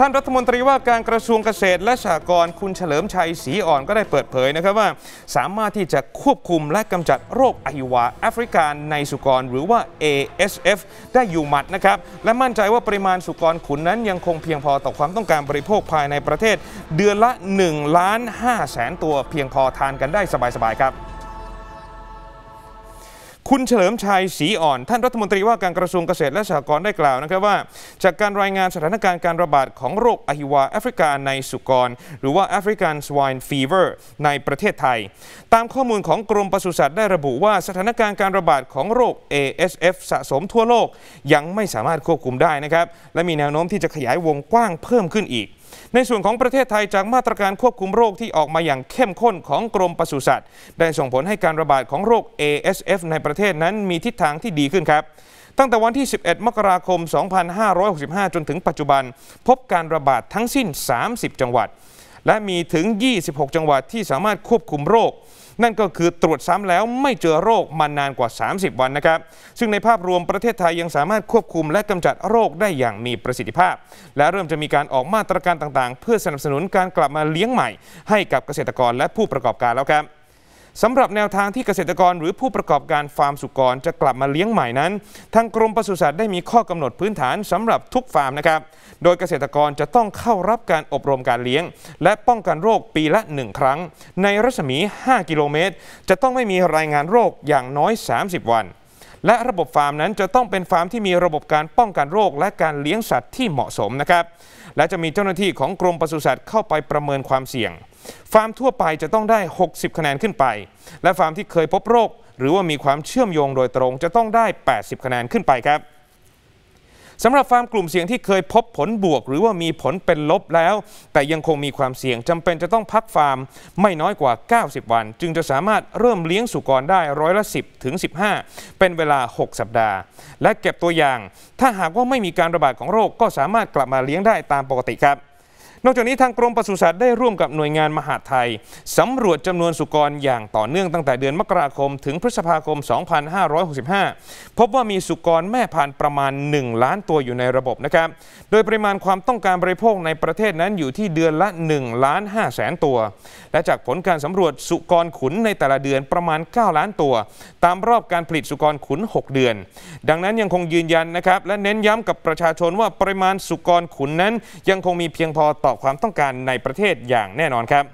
ท่านรัฐมนตรีว่าการกระทรวงเกษตรและสหกรณ์คุณเฉลิมชัยศรีอ่อนก็ได้เปิดเผยนะครับว่า สามารถที่จะควบคุมและกำจัดโรคอหิวาแอฟริกันในสุกรหรือว่า ASF ได้อยู่หมัดนะครับและมั่นใจว่าปริมาณสุกรขุนนั้นยังคงเพียงพอต่อความต้องการบริโภคภายในประเทศ เดือนละ1ล้าน5แสนตัวเพียงพอทานกันได้สบายๆครับคุณเฉลิมชัยศรีอ่อนท่านรัฐมนตรีว่าการกระทรวงเกษตรและสหกรณ์ได้กล่าวนะครับว่า จากการรายงานสถานการณ์การระบาดของโรคอหิวา แอฟริกาในสุกร หรือว่า African Swine Fever ในประเทศไทย ตามข้อมูลของกรมปศุสัตว์ได้ระบุว่า สถานการณ์การระบาดของโรค ASF สะสมทั่วโลกยังไม่สามารถควบคุมได้นะครับและมีแนวโน้มที่จะขยายวงกว้างเพิ่มขึ้นอีกในส่วนของประเทศไทยจากมาตรการควบคุมโรคที่ออกมาอย่างเข้มข้นของกรมปศุสัตว์ ได้ส่งผลให้การระบาดของโรค ASF ในประเทศนั้นมีทิศทางที่ดีขึ้นครับ ตั้งแต่วันที่ 11 มกราคม 2565 จนถึงปัจจุบัน พบการระบาดทั้งสิ้น 30 จังหวัดและมีถึง 26 จังหวัดที่สามารถควบคุมโรค นั่นก็คือตรวจซ้ำแล้วไม่เจอโรคมานานกว่า 30 วันนะครับ ซึ่งในภาพรวมประเทศไทยยังสามารถควบคุมและกำจัดโรคได้อย่างมีประสิทธิภาพ และเริ่มจะมีการออกมาตรการต่างๆ เพื่อสนับสนุนการกลับมาเลี้ยงใหม่ให้กับเกษตรกรและผู้ประกอบการแล้วครับสำหรับแนวทางที่เกษตรกรหรือผู้ประกอบการฟาร์มสุกรจะกลับมาเลี้ยงใหม่นั้น ทางกรมปศุสัตว์ได้มีข้อกำหนดพื้นฐานสำหรับทุกฟาร์มนะครับ โดยเกษตรกรจะต้องเข้ารับการอบรมการเลี้ยง และป้องกันโรคปีละ 1 ครั้ง ในรัศมี 5 กิโลเมตร จะต้องไม่มีรายงานโรคอย่างน้อย 30 วัน และระบบฟาร์มนั้นจะต้องเป็นฟาร์มที่มีระบบการป้องกันโรคและการเลี้ยงสัตว์ที่เหมาะสมนะครับและจะมีเจ้าหน้าที่ของกรมปศุสัตว์เข้าไปประเมินความเสี่ยงฟาร์มทั่วไปจะต้องได้ 60 คะแนนขึ้นไป และฟาร์มที่เคยพบโรค หรือว่ามีความเชื่อมโยงโดยตรงจะต้องได้ 80 คะแนนขึ้นไปครับสำหรับฟาร์มกลุ่มเสี่ยงที่เคยพบผลบวก หรือว่ามีผลเป็นลบแล้ว แต่ยังคงมีความเสี่ยงจำเป็นจะต้องพักฟาร์มไม่น้อยกว่า 90 วัน จึงจะสามารถเริ่มเลี้ยงสุกรได้ร้อยละ10ถึง15 เป็นเวลา 6 สัปดาห์ และเก็บตัวอย่าง ถ้าหากว่าไม่มีการระบาดของโรคก็สามารถกลับมาเลี้ยงได้ตามปกติครับนอกจากนี้ทางกรมปศุสัตว์ได้ร่วมกับหน่วยงานมหาไทย สำรวจจำนวนสุกรอย่างต่อเนื่องตั้งแต่เดือนมกราคม ถึงพฤษภาคม 2565 พบว่ามีสุกรแม่พันธุ์ประมาณ 1 ล้านตัวอยู่ในระบบนะครับ โดยปริมาณความต้องการบริโภคในประเทศนั้นอยู่ที่เดือนละ1ล้าน5แสนตัว และจากผลการสำรวจสุกรขุนในแต่ละเดือนประมาณ 9 ล้านตัว ตามรอบการผลิตสุกรขุน 6 เดือน ดังนั้นยังคงยืนยันนะครับและเน้นย้ำกับประชาชนว่าปริมาณสุกรขุนนั้นยังคงมีเพียงพอต่อตบความต้องการในประเทศอย่างแน่นอนครับ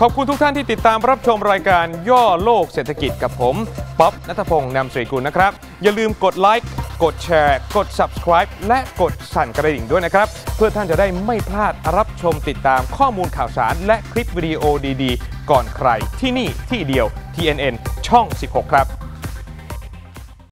ขอบคุณทุกท่านที่ติดตามรับชมรายการย่อโลกเศรษฐกิจกับผม ป๊อบนัทพงศ์นำสริกุลนะครับ อย่าลืมกดไลค์ กดแชร์ กด subscribe และกดสั่นกระดิ่งด้วยนะครับ เพื่อท่านจะได้ไม่พลาดรับชมติดตามข้อมูลข่าวสาร และคลิปวิดีโอดีๆ ก่อนใครที่นี่ที่เดียว TNN ช่อง 16 ครับ